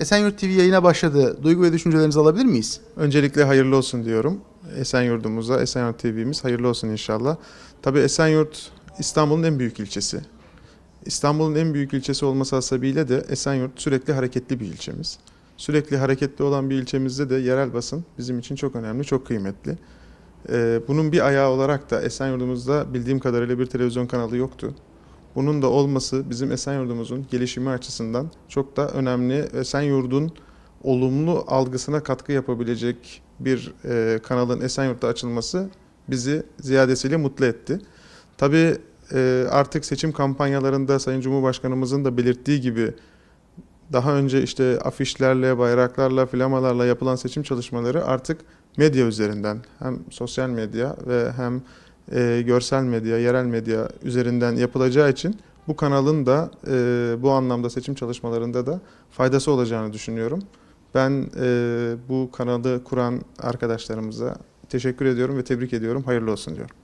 Esenyurt TV yayına başladı. Duygu ve düşüncelerinizi alabilir miyiz? Öncelikle hayırlı olsun diyorum. Esenyurt'umuza, Esenyurt TV'miz hayırlı olsun inşallah. Tabii Esenyurt İstanbul'un en büyük ilçesi. İstanbul'un en büyük ilçesi olması hasebiyle de Esenyurt sürekli hareketli bir ilçemiz. Sürekli hareketli olan bir ilçemizde de yerel basın bizim için çok önemli, çok kıymetli. Ee, bunun bir ayağı olarak da Esenyurt'umuzda bildiğim kadarıyla bir televizyon kanalı yoktu. Bunun da olması bizim Esenyurt'umuzun gelişimi açısından çok da önemli. Esenyurt'un olumlu algısına katkı yapabilecek bir e, kanalın Esenyurt'ta açılması bizi ziyadesiyle mutlu etti. Tabii e, artık seçim kampanyalarında Sayın Cumhurbaşkanımızın da belirttiği gibi daha önce işte afişlerle, bayraklarla, flamalarla yapılan seçim çalışmaları artık medya üzerinden hem sosyal medya ve hem e, görsel medya, yerel medya üzerinden yapılacağı için bu kanalın da e, bu anlamda seçim çalışmalarında da faydası olacağını düşünüyorum. Ben e, bu kanalı kuran arkadaşlarımıza teşekkür ediyorum ve tebrik ediyorum. Hayırlı olsun diyorum.